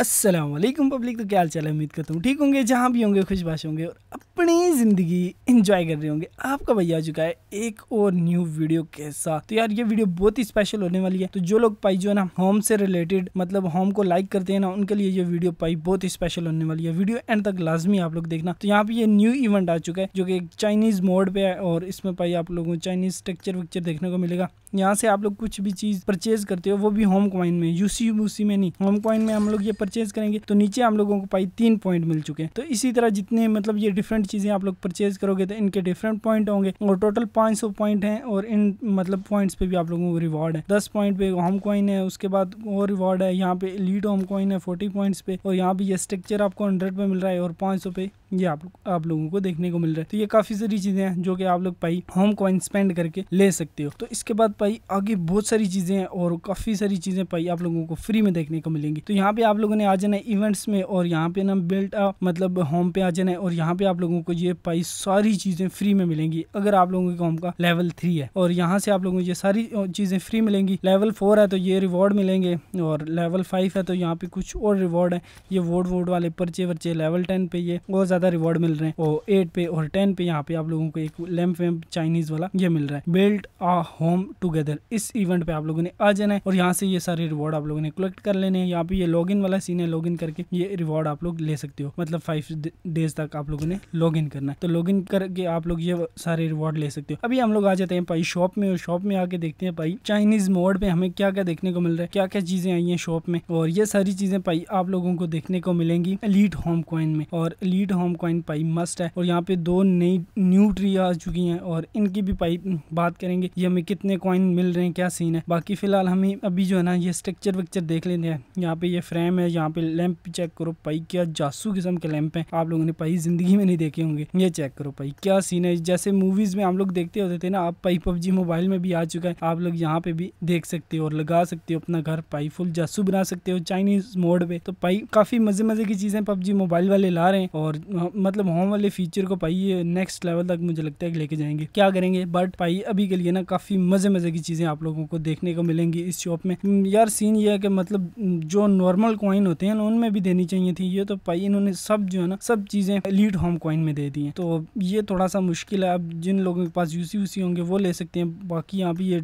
Aslam public तो क्या हाल चाल है उम्मीद करता हूँ ठीक होंगे जहाँ भी होंगे खुशबाश होंगे और अपनी ज़िंदगी इंजॉय कर रहे होंगे आपका भैया आ चुका है एक और न्यू वीडियो के साथ तो यार ये वीडियो बहुत ही स्पेशल होने वाली है तो जो लोग पाई जो है ना होम से रिलेटेड मतलब होम को लाइक करते हैं ना उनके लिए ये वीडियो पाई बहुत ही स्पेशल होने वाली है वीडियो एंड तक लाजमी आप लोग देखना तो यहाँ पे ये न्यू इवेंट आ चुका है जो कि चाइनीज़ मोड पर है और इसमें पाई आप लोगों को चाइनीज़ स्ट्रक्चर वक्चर देखने को मिलेगा यहाँ से आप लोग कुछ भी चीज़ परचेज करते हो वो भी होम कॉइन में यूसी यूसी में नहीं होम कॉइन में हम लोग ये परचेज करेंगे तो नीचे हम लोगों को पाई तीन पॉइंट मिल चुके हैं तो इसी तरह जितने मतलब ये डिफरेंट चीज़ें आप लोग परचेज करोगे तो इनके डिफरेंट पॉइंट होंगे और टोटल सौ पॉइंट है और इन मतलब पॉइंट पे भी आप लोगों को रिवॉर्ड है दस पॉइंट पे होम कॉइन है उसके बाद और रिवॉर्ड है यहाँ पे लीड होम कॉइन है फोर्टी पॉइंट पे और यहाँ पे ये स्ट्रक्चर आपको हंड्रेड पे मिल रहा है और पांच पे ये आप आप लोगों को देखने को मिल रहा है तो ये काफ़ी सारी चीज़ें हैं जो कि आप लोग पाई होम कॉइन स्पेंड करके ले सकते हो तो इसके बाद पाई आगे बहुत सारी चीज़ें हैं और काफ़ी सारी चीज़ें पाई आप लोगों को फ्री में देखने को मिलेंगी तो यहाँ पे आप लोगों ने आ जाना है इवेंट्स में और यहाँ पे ना बिल्ट मतलब होम पे आ जाना है और यहाँ पे आप लोगों को ये पाई सारी चीज़ें फ्री में मिलेंगी अगर आप लोगों के होम का लेवल थ्री है और यहाँ से आप लोगों को ये सारी चीज़ें फ्री मिलेंगी लेवल फोर है तो ये रिवॉर्ड मिलेंगे और लेवल फाइव है तो यहाँ पे कुछ और रिवॉर्ड है ये वोड वोड वाले पर्चे वर्चे लेवल टेन पे ये बहुत ज्यादा रिवॉर्ड मिल रहे हैं और एट पे और टेन पे यहाँ पे आप लोगों को एक लैम्प वैम्प चाइनीज वाला ये मिल रहा है बिल्ड आ होम टूगेदर इस इवेंट पे आप लोगों ने आ जाना है और यहाँ से ये सारे रिवॉर्ड आप लोगों ने कलेक्ट कर लेने हैं यहाँ पे ये लॉग वाला सीन है लॉग करके ये रिवॉर्ड आप लोग ले सकते हो मतलब फाइव डेज तक आप लोगों ने लॉग करना है तो लॉग करके आप लोग ये सारे रिवॉर्ड ले सकते हो अभी हम लोग आ जाते हैं भाई शॉप में और शॉप में आके देखते हैं भाई चाइनीज मोड पे हमें क्या क्या देखने को मिल रहा है क्या क्या चीजें आई हैं शॉप में और ये सारी चीजें भाई आप लोगों को देखने को मिलेंगी लीड होम क्वाइन में और लीड होम कॉम कॉइन पाइप मस्ट है और यहाँ पे दो नई न्यू ट्री आ चुकी हैं और इनकी भी पाइप बात करेंगे ये हमें कितने कॉइन मिल रहे हैं क्या सीन है बाकी फिलहाल हमें अभी जो है ना ये स्ट्रक्चर वक्चर देख लेते हैं यहाँ पे ये फ्रेम है यहाँ पे लैंप चेक करो पाई क्या जासू किस्म के लैंप है आप लोगों ने पाई जिंदगी में नहीं देखे होंगे ये चेक करो पाई क्या सीन है जैसे मूवीज में हम लोग देखते होते थे ना आप पाई पबजी मोबाइल में भी आ चुका है आप लोग यहाँ पे भी देख सकते हो और लगा सकते हो अपना घर पाई फुल जासू बना सकते हो चाइनीज मोड पे तो पाई काफी मजे मजे की चीजें पबजी मोबाइल वाले ला रहे हैं और मतलब होम वाले फीचर को पाई नेक्स्ट लेवल तक मुझे लगता है कि लेके जाएंगे क्या करेंगे बट पाई अभी के लिए ना काफ़ी मज़े मज़े की चीज़ें आप लोगों को देखने को मिलेंगी इस शॉप में हम्म, यार सीन ये है कि मतलब हम्म, जो नॉर्मल कॉइन होते हैं उनमें भी देनी चाहिए थी ये तो पाई इन्होंने सब जो है ना सब चीज़ें लीड होम कॉइन में दे दी है तो ये थोड़ा सा मुश्किल है अब जिन लोगों के पास यूसी वूसी होंगे वो ले सकते हैं बाकी यहाँ भी ये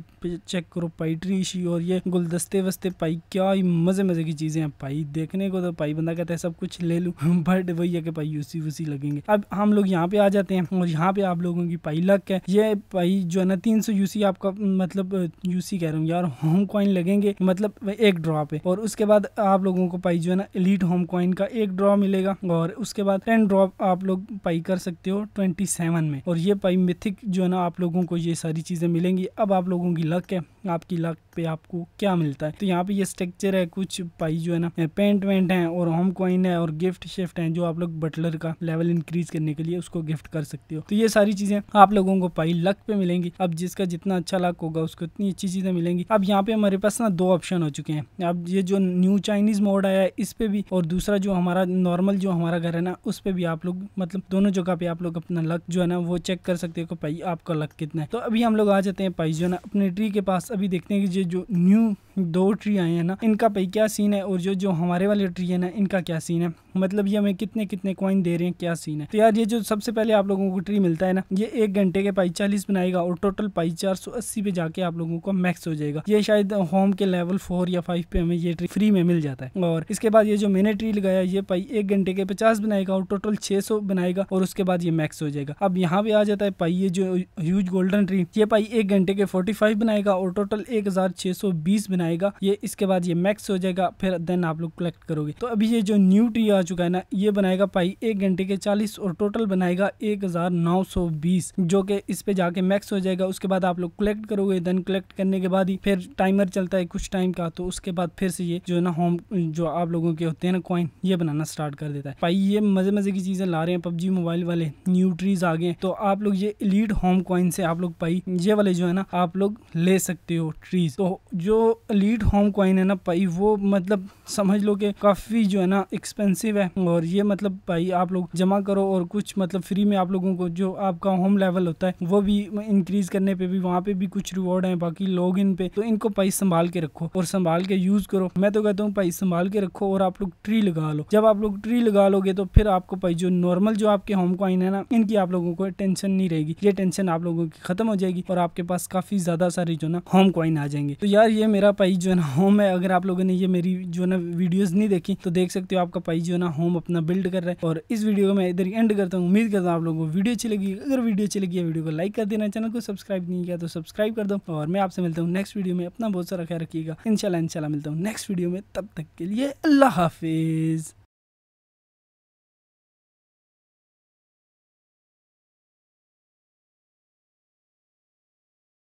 चेक करो पाई ट्री शी और ये गुलदस्ते वस्ते पाई क्या मज़े मज़े की चीज़ें हैं पाई देखने को तो पाई बंदा कहता है सब कुछ ले लू बट वही है कि पाई यूसी यूसी लगेंगे अब हम लोग यहाँ पे आ जाते हैं और यहाँ पे आप लोगों की पाई लक है ये पाई जो है ना तीन सौ यूसी आपका मतलब यूसी कह रहा हूँ यार होम कॉइन लगेंगे मतलब एक ड्रॉ पे और उसके बाद आप लोगों को पाई जो है ना एलिट होम कॉइन का एक ड्रॉ मिलेगा और उसके बाद टेन ड्रॉप आप लोग पाई कर सकते हो ट्वेंटी सेवन में और ये पाई मिथिक जो है ना आप लोगों को ये सारी चीजें मिलेंगी अब आप लोगों की लक है आपकी लक पे आपको क्या मिलता है तो यहाँ पे ये स्ट्रक्चर है कुछ पाई जो है ना पेंट वेंट है और होम क्वाइन है और गिफ्ट शिफ्ट है जो आप लोग बटलर का लेवल इंक्रीज करने के लिए उसको गिफ्ट कर सकते हो तो ये सारी चीजें आप लोगों को पाई लक पे मिलेंगी अब जिसका जितना अच्छा लक होगा उसको इतनी अच्छी चीजें मिलेंगी अब यहाँ पे हमारे पास ना दो ऑप्शन हो चुके हैं अब ये जो न्यू चाइनीज मोड आया है इस पे भी और दूसरा जो हमारा नॉर्मल जो हमारा घर है ना उस पे भी आप लोग मतलब दोनों जगह पे आप लोग अपना लक जो है ना वो चेक कर सकते हो पाई आपका लक कितना है तो अभी हम लोग आ जाते हैं पाई जो है ना अपने ट्री के पास अभी देखते हैं कि जो न्यू दो ट्री आए हैं ना इनका भाई क्या सीन है और जो जो हमारे वाले ट्री है ना इनका क्या सीन है मतलब ये हमें कितने कितने कॉइन दे रहे हैं क्या सीन है तो यार ये जो सबसे पहले आप लोगों को ट्री मिलता है ना ये एक घंटे के पाई चालीस बनाएगा और टोटल पाई चार सौ अस्सी पे जाके आप लोगों को मैक्स हो जाएगा ये शायद होम के लेवल फोर या फाइव पे हमें ये ट्री फ्री में मिल जाता है और इसके बाद ये जो मैंने ट्री लगाया ये पाई एक घंटे के पचास बनाएगा और टोटल छह सौ बनाएगा और उसके बाद ये मैक्स हो जाएगा अब यहाँ पे आ जाता है पाई ये जो ह्यूज गोल्डन ट्री ये पाई एक घंटे के फोर्टी फाइव बनाएगा और टोटल एक हजार छह सौ बीस बनाएगा ये इसके बाद ये मैक्स हो जाएगा फिर देन आप लोग कलेक्ट करोगे तो अभी ये जो न्यू ट्री आ चुका है ना ये बनाएगा पाई एक घंटे के चालीस और टोटल बनाएगा एक हजार नौ सौ बीस जो कि इस पे जाके मैक्स हो जाएगा उसके बाद आप लोग कलेक्ट करोगे देन कलेक्ट करने के बाद ही फिर टाइमर चलता है कुछ टाइम का तो उसके बाद फिर से ये जो है ना होम जो आप लोगों के होते हैं ना कॉइन ये बनाना स्टार्ट कर देता है पाई ये मजे मजे की चीजें ला रहे हैं पबजी मोबाइल वाले न्यूट्रीज आ गए तो आप लोग ये लीड होम कॉइन से आप लोग पाई ये वाले जो है ना आप लोग ले सकते हो ट्रीज तो जो लीड होम कॉइन है ना पाई वो मतलब समझ लो कि काफी जो है ना एक्सपेंसिव इंसेंटिव है और ये मतलब भाई आप लोग जमा करो और कुछ मतलब फ्री में आप लोगों को जो आपका होम लेवल होता है वो भी इंक्रीज करने पे भी वहाँ पे भी कुछ रिवॉर्ड है बाकी लॉग इन पे तो इनको भाई संभाल के रखो और संभाल के यूज करो मैं तो कहता हूँ भाई संभाल के रखो और आप लोग ट्री लगा लो जब आप लोग ट्री लगा लोगे तो फिर आपको भाई जो नॉर्मल जो आपके होम कॉइन है ना इनकी आप लोगों को टेंशन नहीं रहेगी ये टेंशन आप लोगों की खत्म हो जाएगी और आपके पास काफी ज्यादा सारी जो ना होम कॉइन आ जाएंगे तो यार ये मेरा पाई जो है ना होम है अगर आप लोगों ने ये मेरी जो ना वीडियोज नहीं देखी तो देख सकते हो आपका पाई जो ना अपना होम अपना बिल्ड कर रहा है और इस वीडियो को मैं इधर ही एंड करता हूँ उम्मीद करता हूँ आप लोगों को वीडियो अच्छी लगी अगर वीडियो अच्छी लगी है वीडियो को लाइक कर देना चैनल को सब्सक्राइब नहीं किया तो सब्सक्राइब कर दो और मैं आपसे मिलता हूँ नेक्स्ट वीडियो में अपना बहुत सारा ख्याल रखिएगा इनशाला इनशाला मिलता हूँ नेक्स्ट वीडियो में तब तक के लिए अल्लाह हाफिज़